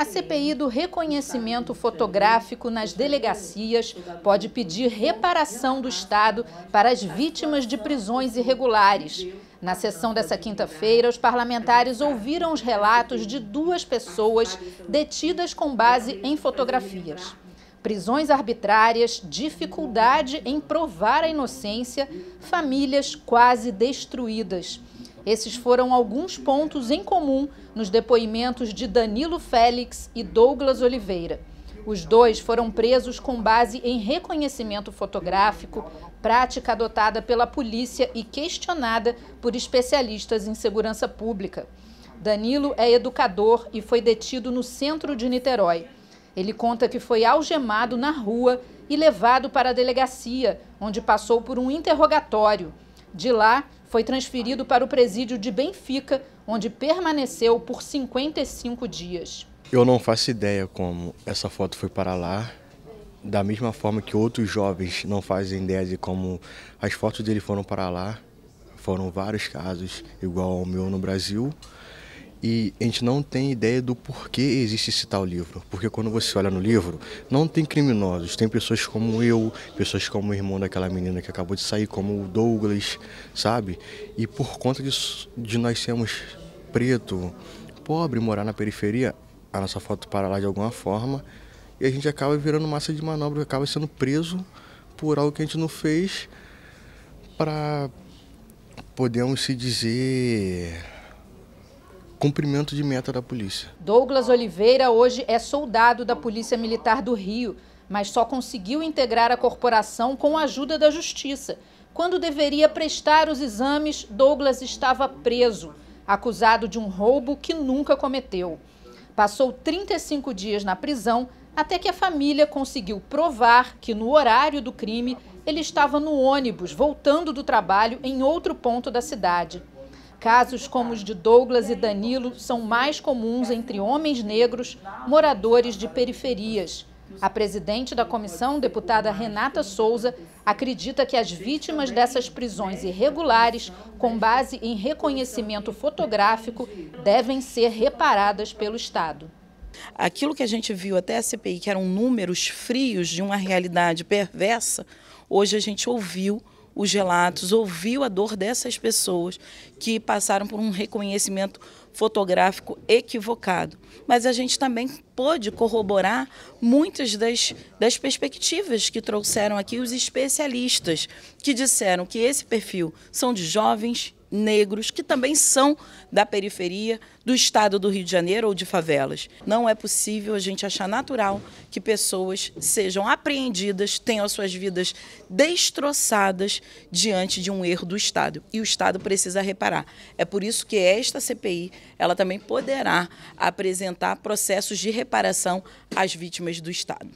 A CPI do reconhecimento fotográfico nas delegacias pode pedir reparação do Estado para as vítimas de prisões irregulares. Na sessão dessa quinta-feira, os parlamentares ouviram os relatos de duas pessoas detidas com base em fotografias. Prisões arbitrárias, dificuldade em provar a inocência, famílias quase destruídas. Esses foram alguns pontos em comum nos depoimentos de Danilo Félix e Douglas Oliveira. Os dois foram presos com base em reconhecimento fotográfico, prática adotada pela polícia e questionada por especialistas em segurança pública. Danilo é educador e foi detido no centro de Niterói. Ele conta que foi algemado na rua e levado para a delegacia, onde passou por um interrogatório. De lá, foi transferido para o presídio de Benfica, onde permaneceu por 55 dias. Eu não faço ideia como essa foto foi para lá. Da mesma forma que outros jovens não fazem ideia de como as fotos dele foram para lá. Foram vários casos, igual ao meu no Brasil e a gente não tem ideia do porquê existe esse tal livro. Porque quando você olha no livro, não tem criminosos, tem pessoas como eu, pessoas como o irmão daquela menina que acabou de sair, como o Douglas, sabe? E por conta disso, de nós sermos preto, pobre, morar na periferia, a nossa foto para lá de alguma forma, e a gente acaba virando massa de manobra, acaba sendo preso por algo que a gente não fez para podemos se dizer cumprimento de meta da polícia. Douglas Oliveira hoje é soldado da Polícia Militar do Rio, mas só conseguiu integrar a corporação com a ajuda da Justiça. Quando deveria prestar os exames, Douglas estava preso, acusado de um roubo que nunca cometeu. Passou 35 dias na prisão até que a família conseguiu provar que no horário do crime ele estava no ônibus voltando do trabalho em outro ponto da cidade. Casos como os de Douglas e Danilo são mais comuns entre homens negros, moradores de periferias. A presidente da comissão, deputada Renata Souza, acredita que as vítimas dessas prisões irregulares, com base em reconhecimento fotográfico, devem ser reparadas pelo Estado. Aquilo que a gente viu até a CPI, que eram números frios de uma realidade perversa, hoje a gente ouviu os relatos, ouviu a dor dessas pessoas que passaram por um reconhecimento fotográfico equivocado. Mas a gente também pôde corroborar muitas das, das perspectivas que trouxeram aqui os especialistas, que disseram que esse perfil são de jovens, negros, que também são da periferia do estado do Rio de Janeiro ou de favelas. Não é possível a gente achar natural que pessoas sejam apreendidas, tenham suas vidas destroçadas diante de um erro do Estado. E o Estado precisa reparar. É por isso que esta CPI, ela também poderá apresentar processos de reparação às vítimas do Estado.